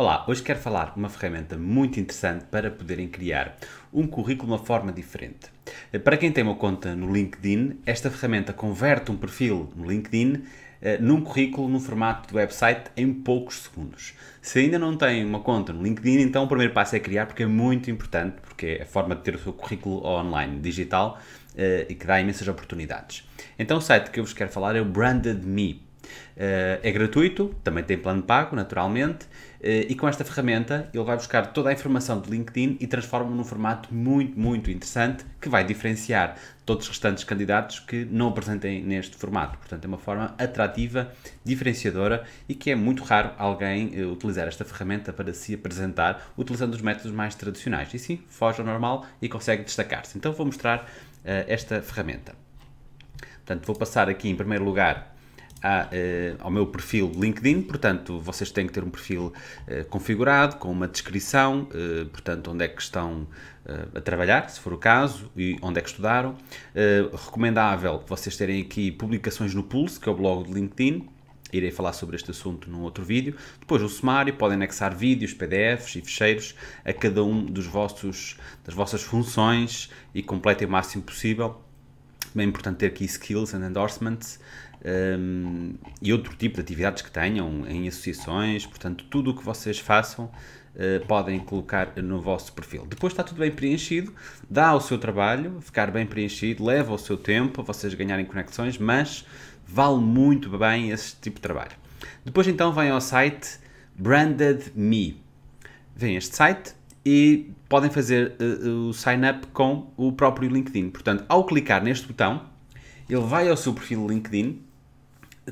Olá, hoje quero falar uma ferramenta muito interessante para poderem criar um currículo de uma forma diferente. Para quem tem uma conta no LinkedIn, esta ferramenta converte um perfil no LinkedIn eh, num currículo no formato de website em poucos segundos. Se ainda não tem uma conta no LinkedIn, então o primeiro passo é criar, porque é muito importante, porque é a forma de ter o seu currículo online digital eh, e que dá imensas oportunidades. Então o site que eu vos quero falar é o Branded Me. Eh, é gratuito, também tem plano pago, naturalmente, eh, e com esta ferramenta ele vai buscar toda a informação do LinkedIn e transforma-o num formato muito, muito interessante que vai diferenciar todos os restantes candidatos que não apresentem neste formato. Portanto, é uma forma atrativa, diferenciadora e que é muito raro alguém eh, utilizar esta ferramenta para se apresentar utilizando os métodos mais tradicionais. E sim, foge ao normal e consegue destacar-se. Então, vou mostrar esta ferramenta. Portanto, vou passar aqui em primeiro lugar à, uh, eh, ao meu perfil LinkedIn, portanto, vocês têm que ter um perfil uh, configurado, com uma descrição, uh, portanto, onde é que estão a trabalhar, se for o caso, e onde é que estudaram. recomendável vocês terem aqui publicações no Pulse, que é o blog do LinkedIn, Irei falar sobre este assunto num outro vídeo. Depois, o sumário, podem anexar vídeos, PDFs e ficheiros a cada um dos vossos, das vossas funções e completem o máximo possível também é importante ter aqui skills and endorsements um, e outro tipo de atividades que tenham em associações, portanto, tudo o que vocês façam uh, podem colocar no vosso perfil. Depois está tudo bem preenchido, dá o seu trabalho, ficar bem preenchido, leva o seu tempo, vocês ganharem conexões, mas vale muito bem esse tipo de trabalho. Depois então vêm ao site Branded Me. Vem este site, e podem fazer uh, o sign up com o próprio LinkedIn. Portanto, ao clicar neste botão, ele vai ao seu perfil LinkedIn,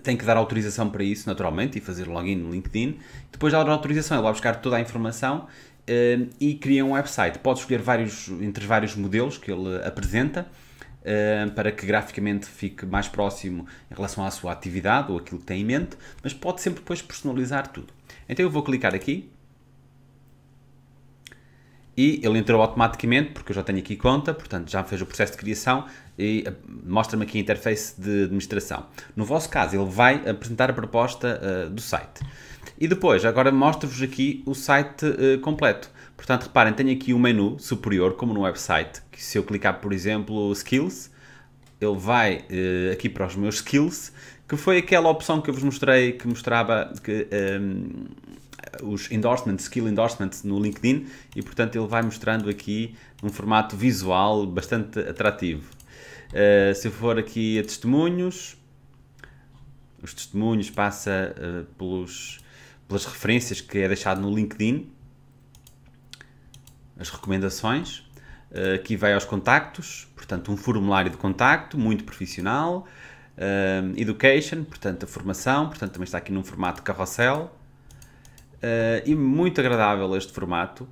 tem que dar autorização para isso naturalmente e fazer login no LinkedIn. Depois de dar autorização, ele vai buscar toda a informação uh, e cria um website. Pode escolher vários, entre vários modelos que ele apresenta. Uh, para que graficamente fique mais próximo em relação à sua atividade ou aquilo que tem em mente, mas pode sempre depois personalizar tudo. Então eu vou clicar aqui e ele entrou automaticamente, porque eu já tenho aqui conta, portanto já fez o processo de criação e eh, mostra-me aqui a interface de administração. No vosso caso, ele vai apresentar a proposta uh, do site. E depois, agora mostro-vos aqui o site uh, completo. Portanto, reparem, tenho aqui um menu superior, como no website, que se eu clicar, por exemplo, Skills, ele vai uh, aqui para os meus Skills, que foi aquela opção que eu vos mostrei, que mostrava que... Um, ehm, os endorsements, skill endorsements no LinkedIn e portanto ele vai mostrando aqui um formato visual bastante atrativo. Uh, se eu for aqui a testemunhos, os testemunhos passa uh, pelos, pelas referências que é deixado no LinkedIn, as recomendações. Uh, aqui vai aos contactos, portanto um formulário de contacto muito profissional. education, portanto a formação, portanto também está aqui num formato carrossel uh, e muito agradável este formato.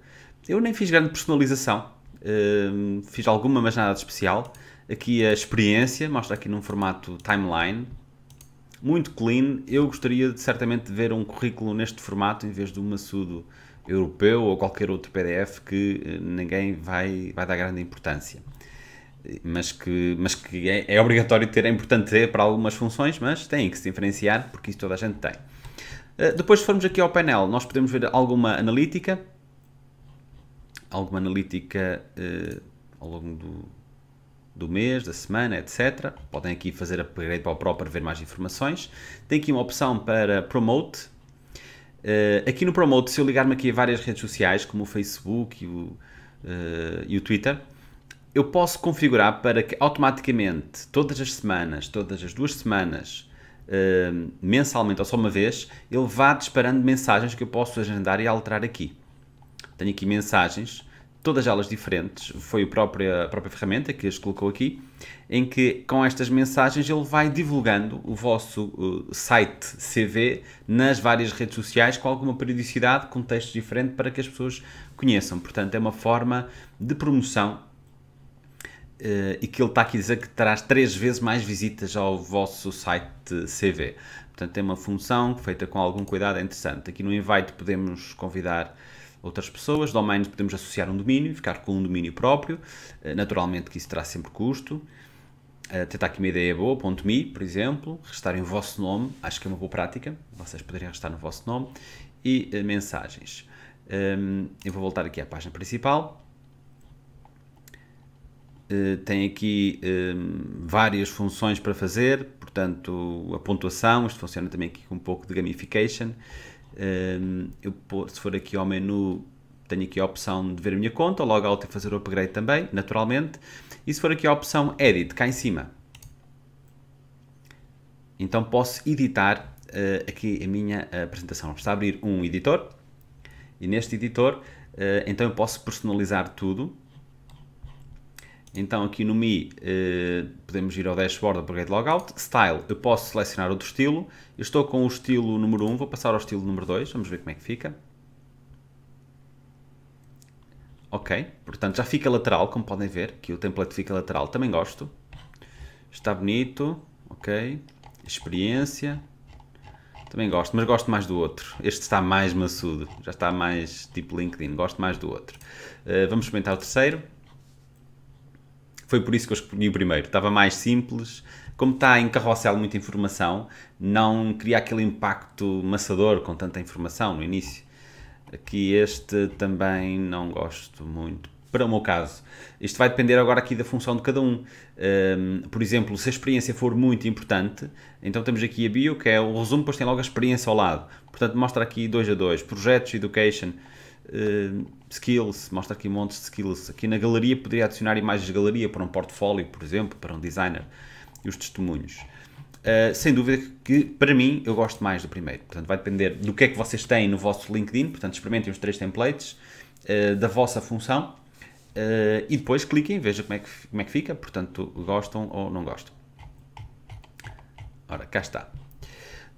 Eu nem fiz grande personalização, uh, fiz alguma, mas nada de especial. Aqui a experiência, mostra aqui num formato timeline, muito clean. Eu gostaria de, certamente de ver um currículo neste formato em vez de um maçudo europeu ou qualquer outro PDF que eh, ninguém vai, vai dar grande importância. Mas que, mas que é, é obrigatório ter, é importante ter para algumas funções, mas tem que se diferenciar porque isso toda a gente tem. Eh, depois, se formos aqui ao painel, nós podemos ver alguma analítica, alguma analítica eh, ao longo do, do mês, da semana, etc. Podem aqui fazer upgrade para o Pro para ver mais informações. Tem aqui uma opção para Promote. Eh, aqui no Promote, se eu ligar-me aqui a várias redes sociais, como o Facebook e o, e o Twitter, eu posso configurar para que automaticamente, todas as semanas, todas as duas semanas, Ehm, mensalmente ou só uma vez, ele vá disparando mensagens que eu posso agendar e alterar aqui. Tenho aqui mensagens, todas elas diferentes, foi a própria, a própria ferramenta que as colocou aqui, em que com estas mensagens ele vai divulgando o vosso eh, site CV nas várias redes sociais com alguma periodicidade, com texto diferente para que as pessoas conheçam. Portanto, é uma forma de promoção Uh, e que ele está aqui a dizer que traz três vezes mais visitas ao vosso site CV. Portanto, é uma função feita com algum cuidado, é interessante. Aqui no invite podemos convidar outras pessoas, domains podemos associar um domínio, ficar com um domínio próprio, uh, naturalmente que isso terá sempre custo. Até eh, tentar aqui uma ideia boa, .me, por exemplo, restarem o vosso nome, acho que é uma boa prática, vocês poderiam restar no vosso nome, e mensagens. Ehm, eu vou voltar aqui à página principal eh, tem aqui ehm, várias funções para fazer, portanto, a pontuação, isto funciona também aqui com um pouco de gamification. Ehm, eu, se for aqui ao menu, tenho aqui a opção de ver a minha conta, logo ao e fazer o upgrade também, naturalmente. E se for aqui a opção Edit, cá em cima, então posso editar eh, aqui a minha eh, apresentação. Está a abrir um editor, e neste editor, então eu posso personalizar tudo então aqui no Mi eh, podemos ir ao dashboard upgrade logout, style, eu posso selecionar outro estilo, eu estou com o estilo número 1, vou passar ao estilo número 2, vamos ver como é que fica. Ok, portanto já fica lateral, como podem ver, que o template fica lateral, também gosto. Está bonito, ok, experiência, também gosto, mas gosto mais do outro. Este está mais maçudo, já está mais tipo LinkedIn, gosto mais do outro. Uh, vamos experimentar o terceiro. Foi por isso que eu escolhi o primeiro. Estava mais simples. Como está em carrossel muita informação, não cria aquele impacto maçador com tanta informação no início. Aqui este também não gosto muito, para o meu caso. Isto vai depender agora aqui da função de cada um. um. por exemplo, se a experiência for muito importante, então temos aqui a bio, que é o resumo, depois tem logo a experiência ao lado. Portanto, mostra aqui dois a dois, projetos, education, eh, skills, mostra aqui um monte de skills. Aqui na galeria poderia adicionar imagens de galeria para um portfólio, por exemplo, para um designer e os testemunhos. Uh, sem dúvida que, para mim, eu gosto mais do primeiro. Portanto, vai depender do que é que vocês têm no vosso LinkedIn. Portanto, experimentem os três templates uh, da vossa função uh, e depois cliquem, vejam como é, que, como é que fica. Portanto, gostam ou não gostam. Ora, cá está.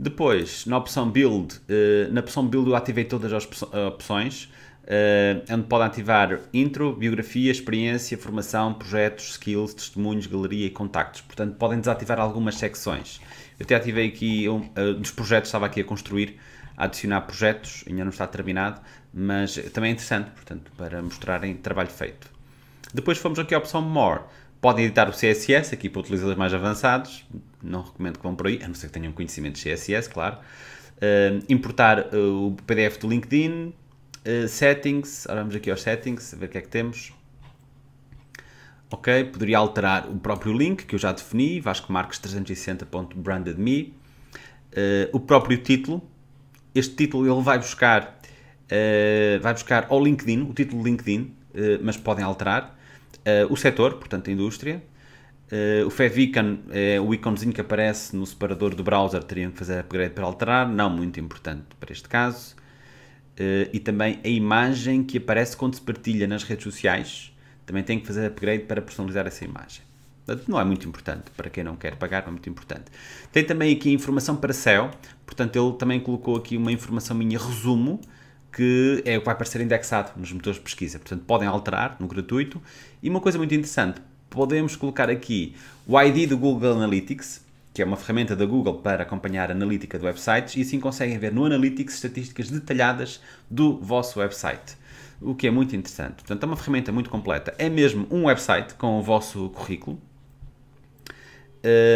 Depois, na opção Build, uh, na opção Build eu ativei todas as eh, opções, uh, onde podem ativar intro, biografia, experiência, formação, projetos, skills, testemunhos, galeria e contactos. Portanto, podem desativar algumas secções. Eu até ativei aqui, um, uh, dos projetos estava aqui a construir, a adicionar projetos, ainda não está terminado, mas também é interessante, portanto, para mostrarem trabalho feito. Depois fomos aqui à opção More. Podem editar o CSS, aqui para utilizadores mais avançados, não recomendo que vão por aí, a não ser que tenham conhecimento de CSS, claro. Uh, importar uh, o PDF do LinkedIn, uh, settings, vamos aqui aos settings, ver o que é que temos. Ok, poderia alterar o próprio link que eu já defini, vascomarques360.brandedme, uh, eh, o próprio título, este título ele vai buscar, vai buscar ao LinkedIn, o título LinkedIn, mas podem alterar, o setor, portanto a indústria, Uh, o favicon é o íconezinho que aparece no separador do browser, teriam que fazer upgrade para alterar, não muito importante para este caso. Uh, e também a imagem que aparece quando se partilha nas redes sociais, também tem que fazer upgrade para personalizar essa imagem. não é muito importante, para quem não quer pagar não é muito importante. Tem também aqui a informação para céu, portanto ele também colocou aqui uma informação minha resumo, que é o que vai aparecer indexado nos motores de pesquisa. Portanto, podem alterar no gratuito. E uma coisa muito interessante, podemos colocar aqui o ID do Google Analytics, que é uma ferramenta da Google para acompanhar a analítica de websites, e assim conseguem ver no Analytics estatísticas detalhadas do vosso website. O que é muito interessante. Portanto, é uma ferramenta muito completa. É mesmo um website com o vosso currículo.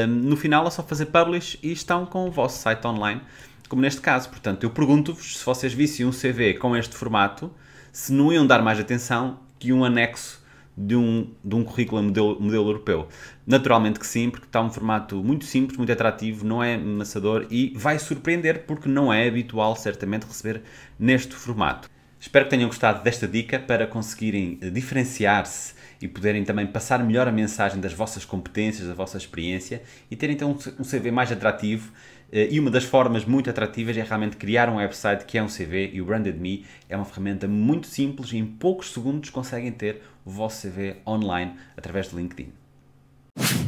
no final é só fazer publish e estão com o vosso site online, como neste caso. Portanto, eu pergunto-vos se vocês vissem um CV com este formato, se não iam dar mais atenção que um anexo de um, de um currículo modelo, modelo europeu? Naturalmente que sim, porque está um formato muito simples, muito atrativo, não é maçador e vai surpreender porque não é habitual, certamente, receber neste formato. Espero que tenham gostado desta dica para conseguirem eh, diferenciar-se e poderem também passar melhor a mensagem das vossas competências, da vossa experiência e terem então um CV mais atrativo. Eh, e uma das formas muito atrativas é realmente criar um website que é um CV e o Branded Me é uma ferramenta muito simples e em poucos segundos conseguem ter o vosso CV online através do LinkedIn.